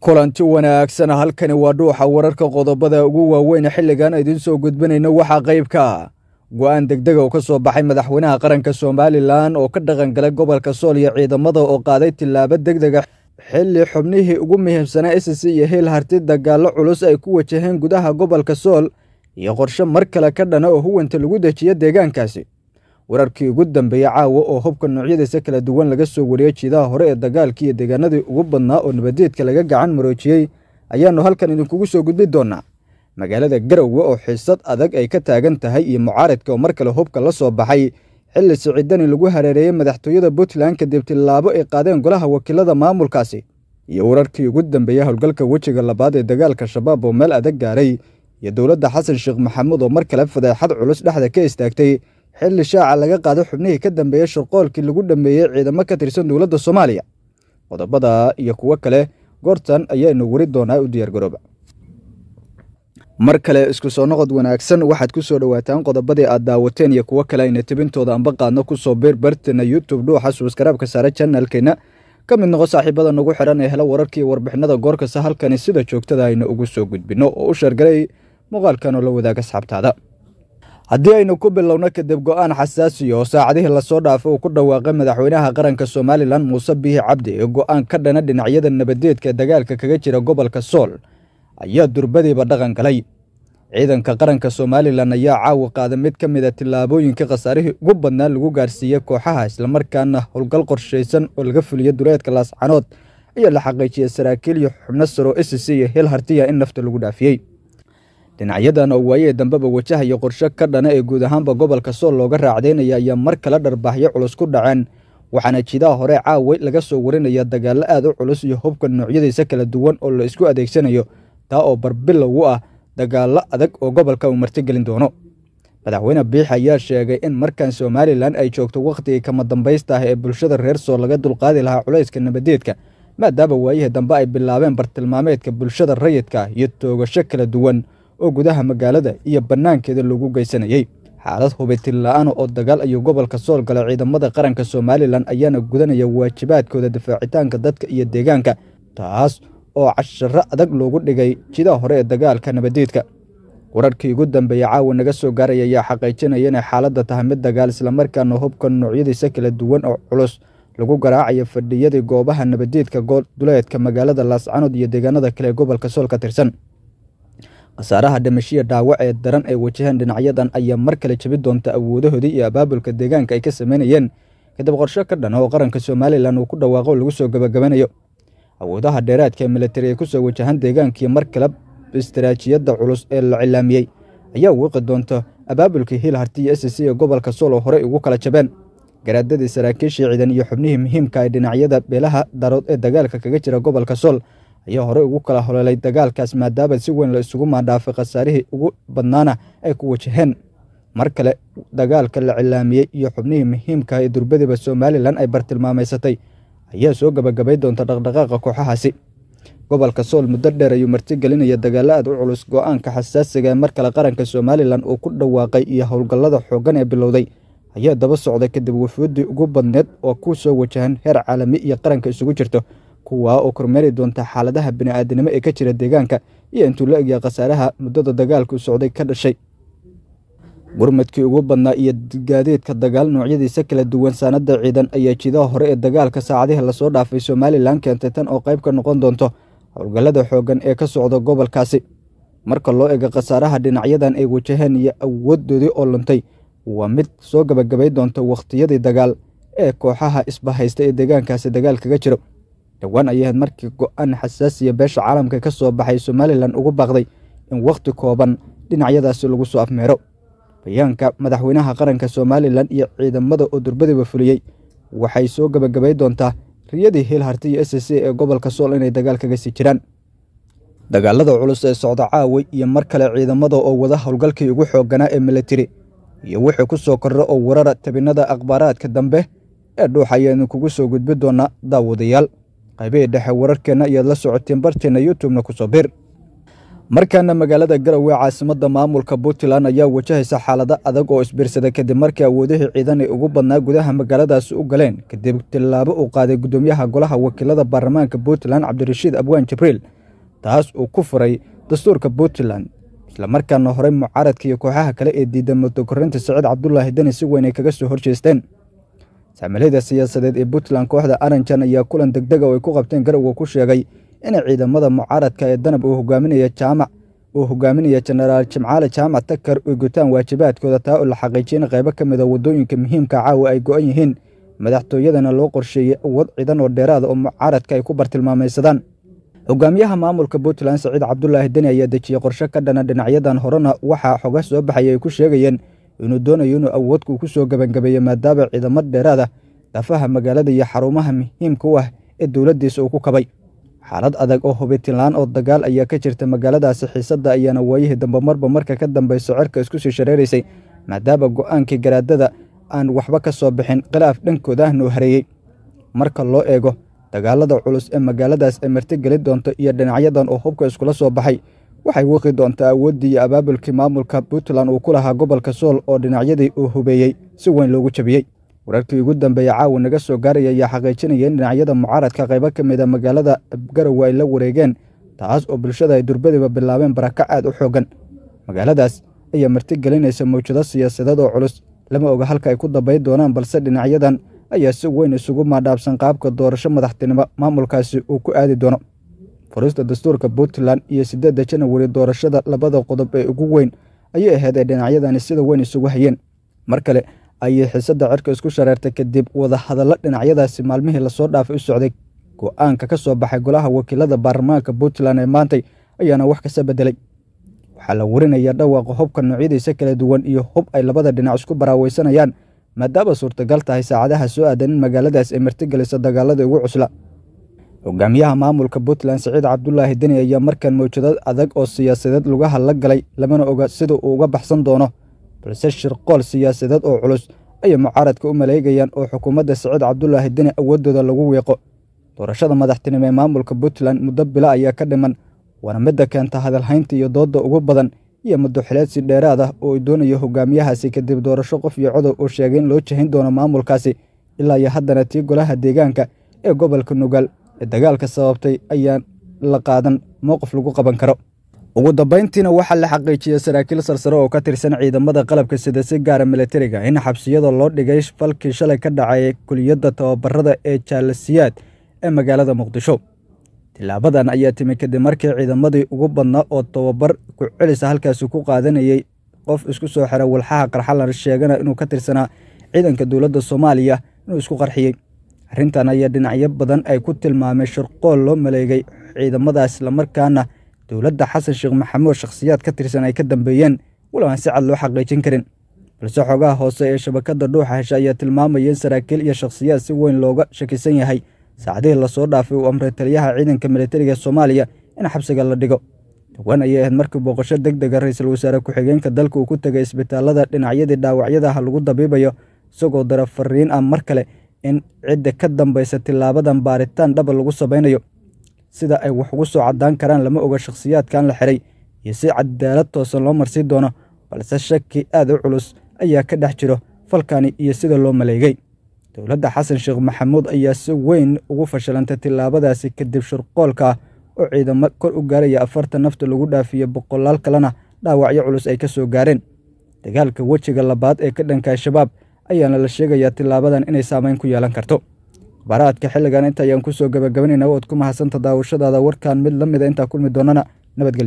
kulanti wanaagsan halkani waa dhuuxa wararka qodobada ugu waaweyn xilligan idiin soo gudbinayna waxaa qaybka ah. go'aan degdega oo ka soo baxay madaxweynaha qaranka somalilan oo ka dhaqangalay gobolka sool iyo ciidamada oo qaaday tillaabo degdega ah. xilli xubnihii ugu muhiimsanaa icc iyo hiil harti dagaallo culus ay ku wajaheen gudaha gobolka sool iyo qorshe mar kale ka dhana oo huwanta lagu dejiyo deegaankaasi wararkii ugu dambeeyey caawa oo hubka noocyadiisa kala duwan laga soo wariyey jiidaha hore ee dagaalkii iyo deegaanadii ugu badnaa oo nabadeedka laga gacan maroojiyey ayaannu halkan idinkugu soo gudbi doonnaa magaalada garowe oo xiisad adag ay ka taagan tahay iyo mucaaradka oo mar kale hubka la soo baxay xilli siciidani lagu hareereeyey madaxtooyada puntland kadib tillaabo ay qaadeen golaha wakiilada maamulkaasi iyo wararkii ugu dambeeyey howlgalka wejiga labaad ee dagaalka shabaab oo meel adag gaaray iyo dowladda xasan sheekh maxamuud oo mar kale fadeexad culus dhexda ka istaagtay xilli shaaca laga qaado xubnihii ka dambeeyey shirqoolkii lagu dhammeeyey ciidamo ka tirsan dowladda soomaaliya qodobada iyo kuwo kale goortan ayaynu weri doonaa u diyaargarooba mar kale isku soo noqod wanaagsan waxaad ku soo dhowaataan qodobadii aad daawateen iyo kuwo kale ayna tibintooda anba qaadno kusoo beerbartana youtube dhuuxa suuskaraabka saare janalkeenna ka mid noqo saaxiibada nagu xidhan ee hela wararkii warbixinada goor halkani sida joogtada ayna ugu soo gudbinno oo u sheergalay muuqaalkanoo la wadaaga asxaabtaada haddii aynu ku bilowno kadib go'aan xasaasiya oo saacadihii lasoo dhaafo uu ku dhawaaqay madaxweynaha qaranka somalilan muuse biihi cabdi ee go'aan ka dhana dhinacyada nabadeedka ee dagaalka kaga jira gobolka sool ayaa durbadiiba dhaqan galay ciidanka qaranka somalilan ayaa caawi qaaday mid ka mid a ah tillaabooyinkai khasaarihii ugu badnaa lagu gaarsiiyey kooxaha islamarkaana howlgal qorshaysan oo laga fuliya duleedka laascanood ayaa la xaqiijiyey saraakiil iyo xubno saro s e c iyo hil hartiya in nafta lagu dhaafiyey dhinacyadan oo waayee dambeba wajahaya qorshe ka dhana ah ee guud ahaanba gobolka sool looga raacdaynaya ayaa mar kale dharbaaxyo culus ku dhaceen waxaana jidaa hore caawa laga soo warinaya dagaallo aad u culus iyo hubka noocyadiisa kala duwan oo la isku adeegsanayo taa oo barbilow u ah dagaallo adag oo gobolka uu martigelin doono madaxweyne biix ayaa sheegay in markan somalilan ay joogto wakhtigii kama dambaysta ah ee bulshada reer sool laga dulqaadi lahaa culayska nabadeedka maadaaba waayihii dambe ay bilaabeen bartilmaameedka bulshada rayidka iyo toogasho kala duwan oo gudaha magaalada iyo bannaankeeda lagu geysanayey xaalad hubitin la oo dagaal ayuu gobolka sool galay ciidamada qaranka somalilan ayaana gudanaya waajibaadkooda difaacitaanka dadka iyo deegaanka taas oo casharo adag loogu dhigay jida hore ee dagaalka nabadiidka wararkii ugu dambeeyey caawa naga soo gaaraya ayaa xaqiijinaya inay xaaladda tahay mid dagaal islamarkaana hubka noocyadiisa kala duwan oo culus lagu garaacayo fadhiyadii goobaha nabadiidka gool duleedka magaalada laascanood iyo deegaanada kale ee gobolka sool ka tirsan khasaaraha dhaawac ee daran ay wajaheen dhinacyadan ayaa mar kale jebi doonta awoodahoodii iyo abaabulka deegaanka ay ka sameynayeen kadib qorsho ka dhan oo qaranka somalilan uu ku dhawaaqo lagu soo gabagabanayo awoodaha dheeraadka ee milatari ee ku soo wajahaan deegaankii mar kale istaraatijiyadda culus ee la cilaamiyey ayaa wiiqi doonta abaabulkii hiilharti iyo s c ee gobolka solo horey ugu kala jabeen garaadadii saraakiishii ciidan iyo xubnihii muhiimka ah ee dhinacyada beelaha darood ee dagaalka kaga jira gobolka sool ayaa horey ugu kala holeelay dagaalkaas maadaama si weyn la isugu maadhaafay khasaarihii ugu badnaana ay ku wajaheen mar kale dagaalka la cilaamiyey iyo xubnihii muhiimkaah ee durbadiba somalilan ay bartilmaamaysatay ayaa soo gabagabay doonta dhaqdhaqaaqa kooxahaasi gobolka sool muddo dheer ayuu marti gelinaya dagaalo aad u culus go-aanka xasaasiga ee mar kale qaranka somalilan uu ku dhawaaqay iyo howlgallada xooggan ee bilowday ayaa daba socday kadib wafuuddii ugu badneed oo ku soo wajahan heer caalami iyo qaranka isugu jirto kuwaa oo kormeeri doonta xaaladaha bini'aadanimo ee ka jira deegaanka iyo intuu la egya khasaaraha muddada dagaalku socday ka dhashay gurmadkii ugu badnaa iyo gaadiidka dagaal noocyadiisa kala duwan saanada ciidan ayaa jidaha hore ee dagaalka saacadihii lasoo dhaafay somalilan keentay tan oo qayb ka noqon doonto howlgallada xooggan ee ka socda gobolkaasi marka loo ega khasaaraha dhinacyadan ay wajaheen iyo awooddoodii oo luntay waa mid soo gabagabay doonta wakhtiyadii dagaal ee kooxaha isbahaysta ee deegaankaasi dagaal kaga jiro dhowaan ayay ahayd markii go-aan xasaasiya beesha caalamka ka soo baxay somalilan ugu baaqday in wakhti kooban dhinacyadaasi lagu soo afmeero bayaanka madaxweynaha qaranka somalilan iyo ciidamada oo durbadiba fuliyey waxay soo gabagabay doontaa riyadii hiil harti iyo s c ee gobolka sool inay dagaal kaga sii jiraan dagaalada culus ee socda caaway iyo mar kale ciidamada oo wada howlgalkii ugu xoogganaa ee milatari iyo wixii ku soo korra oo warara tabinada akhbaaraadka dambe ee dhuuxayaanu kugu soo gudbi doonaa daawadayaal qaybihii dhexe wararkeenna iyaad la socoteen barteenna youtubena ku soo bir markaana magaalada garowe caasimadda maamulka puntland ayaa wajahaysa xaalado adag oo isbiirsaday kadib markii awoodihii ciidan ay ugu badnaa gudaha magaaladaasi u galeen kadib tillaabo uu qaaday guddoomiyaha golaha wakiilada baarlamaanka puntland cabdirashiid abwaan jibriil taas uu ku furay dastuurka puntland islamarkaana horay mucaaradka iyo kooxaha kale ee diidan muddo saciid cabdulaahi deni si weyn ay kaga soo horjeesteen saamilada siyaasadeed ee puntland kooxda aranjan ayaa kulan degdega ah oo ay ku qabteen garowga ku sheegay inay ciidamada mucaaradka ee danab uu hogaaminaya jaamac uu hogaaminaya jenaraal jimcaale jaamac takar uy gutaan waajibaadkooda taa oo la xaqiijiyay in qaybo ka mid a ah waddooyinka muhiimka caawa ah ay go-an yihiin madaxtooyadana loo qorsheeyey awood cidan oo dheeraada oo mucaaradka ay ku bartilmaamaysadaan hogaamiyaha maamulka puntland saciid cabdulaahi deni ayaa dejiyey qorshe ka dhana dhinacyadan horena waxaa xoga soo baxaya ay ku sheegayeen inuu doonayo inuu awoodku ku soo gabangabeeyo maadaaba ciidamad dheeraada daafaha magaalada iyo xarumaha muhiimka u ah ee dowladdiisa uu ku kabay xaalad adag oo hubitinlaan oo dagaal ayaa ka jirta magaaladaasi xiisadda ayaana waayihii dambe marba marka ka dambayso cerka isku sii shareeraysay maadaama go'aankii garaadada aan waxba ka soo bixin khilaaf dhankooda ahna u hareeyey marka loo eego dagaalada culus ee magaaladaas ay martigeli doonto iyo dhinacyadan oo hubka iskula soo baxay waxay wiqi doontaa awooddii iyo abaabulkii maamulka puntland uu ku lahaa gobolka sool oo dhinacyadii uu hubeeyey si weyn loogu jabiyey wararkii ugu dambeeya caawa naga soo gaaraya ayaa xaqiijinaya in dhinacyada mucaaradka qaybo ka mida ah magaalada abgarowe ay la wareegeen taas oo bulshada ay durbadiba bilaabeen barako aad u xooggan magaaladaas ayaa marti gelinaysa mawjado siyaasadeed oo culus lama oga halka ay ku dabayn doonaan balse dhinacyadan ayaa si weyn isugu maadhaabsan qaabka doorasho madaxtinimo maamulkaasi uu ku aadi doono furista dastuurka puntland iyo siddeedda janawari doorashada labada qodob ee ugu weyn ayay ahayd ee dhinacyadani sida weyn isugu hayeen mar kale ayay xiisadda cirka isku shareertay kadib wadahadallo dhinacyadaasi maalmihii lasoo dhaafay u socday go-aanka ka soo baxay golaha wakiilada baarlamaanka puntland ee maantay ayaana wax kasa beddelay waxaa la warinayaa dhawaaqa hubka noocyadiisa kala duwan iyo hub ay labada dhinac isku baraaweysanayaan maadaama suurtagal tahay saacadaha soo aadan in magaaladaas ay martigelayso dagaalada ugu cusla hogaamiyaha maamulka puntland siciid cabdulaahi deni ayaa markaan mawjadad adag oo siyaasadeed lugaha la galay lamana oga sida uu uga baxsan doono balse shirqool siyaasadeed oo culus ayay mucaaradka u maleegayaan oo xukuumadda siciid cabdulaahi deni awooddooda lagu wiiqo doorashada madaxtinimo ee maamulka puntland muddo bila ayaa ka dhiman waana midda keenta hadalhaynta iyo doodda ugu badan iyo muduxileedsi dheeraad ah oo ay doonayo hogaamiyahaasi kadib doorasho qof iyo codow uu sheegay in loo jahin doono maamulkaasi ilaa iyo haddana tii golaha deegaanka ee gobolka nugaal dagaalka sababtay ayaan la qaadan mowqif lagu qaban karo ugu dambayntiina waxaa la xaqiijiyey saraakiil sarsare oo ka tirsan ciidamada qalabka sida si gaara milatariga in xabsiyada loo dhigay falkii shalay ka dhacay kuliyadda tababarada ee jaalasiyaad ee magaalada muqdisho tilaabadan ayaa timi kadib markii ciidamadii ugu badnaa oo tababar ku celisa halkaasi ku qaadanayey qof isku soo xira walxaha qarxalan sheegana inuu ka tirsanaa ciidanka dowladda soomaaliya inuu isku qarxiyey arrintan ayaa dhinacyo badan ay ku tilmaameen shirqool loo maleegay ciidamadaas islamarkaana dowladda xasan sheekh maxamuud shakhsiyaad ka tirsan ay ka dambeeyeen walow aan si cad loo xaqiijin karin balse xoogaha hoose ee shabakadda dhuuxa hesha ayaa tilmaamaya in saraakiil iyo shakhsiyaad si weyn looga shakisan yahay saacadihii lasoo dhaafay uu amray taliyaha ciidanka milatariga soomaaliya in xabsiga la dhigo dhowaan ayay ahayd markii booqasho deg dega ah ra-iisul wasaare ku-xigeenka dalka uu ku tegay isbitaalada dhinacyadii dhaawacyada ah lagu dabiibayo isagoo dara fariin ah mar kale in cidda ka dambaysa tilaabadan baaritaan dhaba lagu sabaynayo sida ay wax ugu soo caddaan karaan lama oga shakhsiyaadkan la xiray iyo si cadaalad toosan loo marsii doono balse shaki aada u culus ayaa ka dhex jiro falkani iyo sida loo maleegay dowladda xasan sheekh maxamuud ayaa si weyn ugu fashilantay tilaabadaasi kadib shurqoolka ah oo ciidamo kor u gaaraya afartan nafta lagu dhaafiyo boqolaal kalena dhaawacyo culus ay ka soo gaareen dagaalka wejiga labaad ee ka dhankaa shabaab ayaana la sheegayaa tilaabadan inay saameyn ku yeelan karto baraadka xilligan inta ayaan kusoo gabagabanayna waad ku mahadsanta daawashadaada warkan mid la mida ah intaa kulmi doonana nabadgelyo